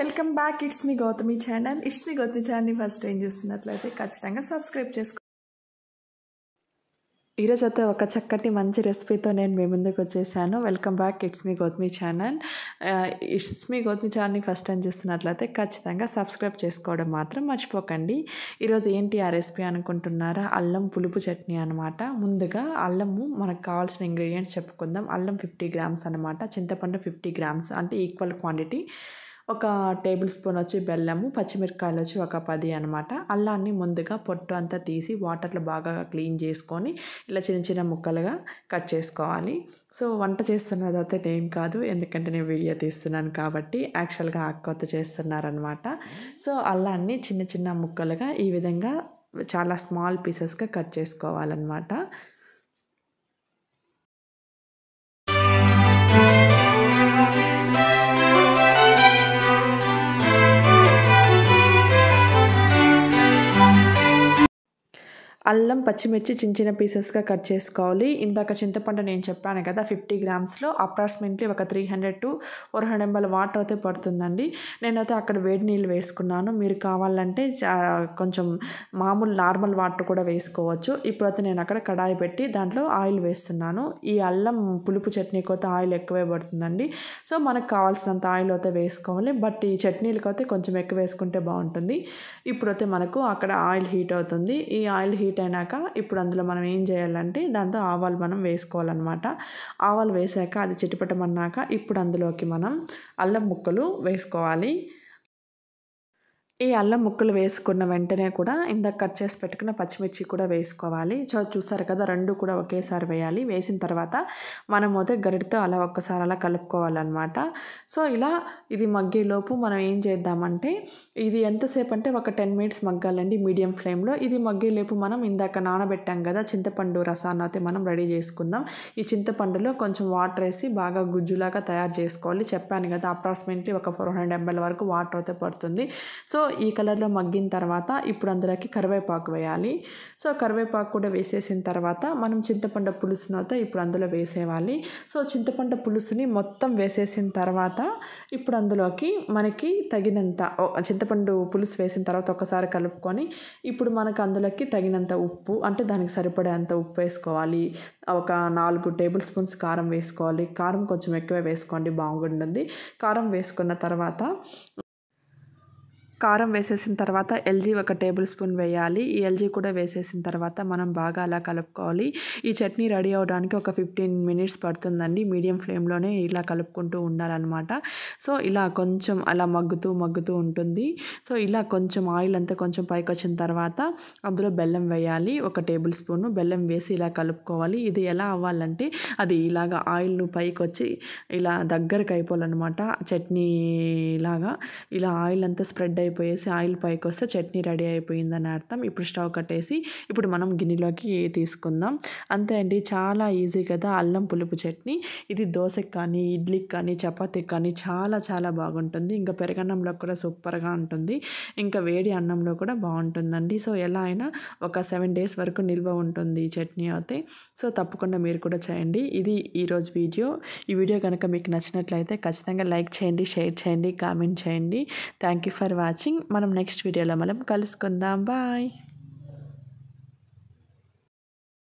welcome back it's మీ Gautami channel it's మీ గౌతమి ఛానల్ని ఫస్ట్ టైం చూస్తున్నట్లయితే ఖచ్చితంగా సబ్స్క్రైబ్ చేసుకో ఈరోజు అయితే ఒక చక్కటి మంచి రెసిపీతో నేను మీ ముందుకు వచ్చేసాను వెల్కమ్ బ్యాక్ ఇట్స్ మీ గౌతమి ఛానల్ ఇట్స్ మీ గౌతమి ఛానల్ని ఫస్ట్ టైం చూస్తున్నట్లయితే ఖచ్చితంగా సబ్స్క్రైబ్ చేసుకోవడం మాత్రం మర్చిపోకండి ఈరోజు ఏంటి ఆ రెసిపీ అనుకుంటున్నారా అల్లం పులుపు చట్నీ అనమాట ముందుగా అల్లము మనకు కావాల్సిన ఇంగ్రీడియంట్స్ చెప్పుకుందాం అల్లం ఫిఫ్టీ గ్రామ్స్ అనమాట చింతపండు ఫిఫ్టీ గ్రామ్స్ అంటే ఈక్వల్ క్వాంటిటీ ఒక టేబుల్ స్పూన్ వచ్చి బెల్లము పచ్చిమిరకాయలు వచ్చి ఒక పది అనమాట అల్లాన్ని ముందుగా పొట్టు అంతా తీసి వాటర్లో బాగా క్లీన్ చేసుకొని ఇలా చిన్న చిన్న ముక్కలుగా కట్ చేసుకోవాలి సో వంట చేస్తున్నది అయితే నేను కాదు ఎందుకంటే నేను వీడియో తీస్తున్నాను కాబట్టి యాక్చువల్గా అక్కొత్త చేస్తున్నారనమాట సో అల్లాన్ని చిన్న చిన్న ముక్కలుగా ఈ విధంగా చాలా స్మాల్ పీసెస్గా కట్ చేసుకోవాలన్నమాట అల్లం పచ్చిమిర్చి చిన్న చిన్న పీసెస్గా కట్ చేసుకోవాలి ఇందాక చింతపండు నేను చెప్పాను కదా ఫిఫ్టీ గ్రామ్స్లో అప్రాక్సిమేట్లీ ఒక three hundred to four hundred ML water అయితే పడుతుందండి నేనైతే అక్కడ వేడి నీళ్ళు వేసుకున్నాను మీరు కావాలంటే కొంచెం మామూలు నార్మల్ వాటర్ కూడా వేసుకోవచ్చు ఇప్పుడైతే నేను అక్కడ కడాయి పెట్టి దాంట్లో ఆయిల్ వేస్తున్నాను ఈ అల్లం పులుపు చట్నీ అయితే ఆయిల్ ఎక్కువే పడుతుందండి సో మనకు కావాల్సినంత ఆయిల్ అయితే వేసుకోవాలి బట్ ఈ చట్నీలకైతే కొంచెం ఎక్కువ వేసుకుంటే బాగుంటుంది ఇప్పుడైతే మనకు అక్కడ ఆయిల్ హీట్ అవుతుంది ఈ ఆయిల్ హీట్ హీట్ అయినాక ఇప్పుడు అందులో మనం ఏం చేయాలంటే దాంతో ఆవాలు మనం వేసుకోవాలన్నమాట ఆవాలు వేసాక అది చిటిపటమన్నాక ఇప్పుడు అందులోకి మనం అల్లం ముక్కలు వేసుకోవాలి ఈ అల్లం ముక్కలు వేసుకున్న వెంటనే కూడా ఇందాక కట్ చేసి పెట్టుకున్న పచ్చిమిర్చి కూడా వేసుకోవాలి చూ చూస్తారు కదా రెండు కూడా ఒకేసారి వేయాలి వేసిన తర్వాత మనం మొదటి గరిటితో అలా ఒక్కసారి అలా కలుపుకోవాలన్నమాట సో ఇలా ఇది మగ్గేలోపు మనం ఏం చేద్దామంటే ఇది ఎంతసేపు అంటే ఒక టెన్ మినిట్స్ మగ్గాలండి మీడియం ఫ్లేమ్లో ఇది మగ్గేలోపు మనం ఇందాక నానబెట్టాం కదా చింతపండు రసాన్ని అయితే మనం రెడీ చేసుకుందాం ఈ చింతపండులో కొంచెం వాటర్ వేసి బాగా గుజ్జులాగా తయారు చేసుకోవాలి చెప్పాను కదా అప్రాక్సిమేట్లీ ఒక ఫోర్ హండ్రెడ్ ఎంఎల్ వరకు వాటర్ అయితే పడుతుంది సో ఈ కలర్లో మగ్గిన తర్వాత ఇప్పుడు అందులోకి కరివేపాకు వేయాలి సో కరివేపాకు కూడా వేసేసిన తర్వాత మనం చింతపండు అయితే ఇప్పుడు అందులో వేసేవాలి సో చింతపండు పులుసుని మొత్తం వేసేసిన తర్వాత ఇప్పుడు అందులోకి మనకి తగినంత చింతపండు పులుసు వేసిన తర్వాత ఒకసారి కలుపుకొని ఇప్పుడు మనకు అందులోకి తగినంత ఉప్పు అంటే దానికి సరిపడేంత ఉప్పు వేసుకోవాలి ఒక నాలుగు టేబుల్ స్పూన్స్ కారం వేసుకోవాలి కారం కొంచెం ఎక్కువ వేసుకోండి బాగుంటుంది కారం వేసుకున్న తర్వాత కారం వేసేసిన తర్వాత ఎల్జీ ఒక టేబుల్ స్పూన్ వేయాలి ఈ ఎల్జీ కూడా వేసేసిన తర్వాత మనం బాగా అలా కలుపుకోవాలి ఈ చట్నీ రెడీ అవడానికి ఒక ఫిఫ్టీన్ మినిట్స్ పడుతుందండి మీడియం ఫ్లేమ్లోనే ఇలా కలుపుకుంటూ ఉండాలన్నమాట సో ఇలా కొంచెం అలా మగ్గుతూ మగ్గుతూ ఉంటుంది సో ఇలా కొంచెం ఆయిల్ అంతా కొంచెం పైకి వచ్చిన తర్వాత అందులో బెల్లం వేయాలి ఒక టేబుల్ స్పూన్ బెల్లం వేసి ఇలా కలుపుకోవాలి ఇది ఎలా అవ్వాలంటే అది ఇలాగా ఆయిల్ పైకి వచ్చి ఇలా దగ్గరకు అయిపోవాలన్నమాట చట్నీ లాగా ఇలా ఆయిల్ అంతా స్ప్రెడ్ అయి అయిపోయేసి ఆయిల్ పైకి వస్తే చట్నీ రెడీ అయిపోయిందని అర్థం ఇప్పుడు స్టవ్ కట్టేసి ఇప్పుడు మనం గిన్నెలోకి తీసుకుందాం అంతే అండి చాలా ఈజీ కదా అల్లం పులుపు చట్నీ ఇది దోశకి కానీ ఇడ్లీకి కానీ చపాతీకి కానీ చాలా చాలా బాగుంటుంది ఇంకా పెరగన్నంలో కూడా సూపర్గా ఉంటుంది ఇంకా వేడి అన్నంలో కూడా బాగుంటుందండి సో ఎలా అయినా ఒక సెవెన్ డేస్ వరకు నిల్వ ఉంటుంది ఈ చట్నీ అయితే సో తప్పకుండా మీరు కూడా చేయండి ఇది ఈరోజు వీడియో ఈ వీడియో కనుక మీకు నచ్చినట్లయితే ఖచ్చితంగా లైక్ చేయండి షేర్ చేయండి కామెంట్ చేయండి thank you for watching watching మనం నెక్స్ట్ వీడియోలో మనం కలుసుకుందాం బాయ్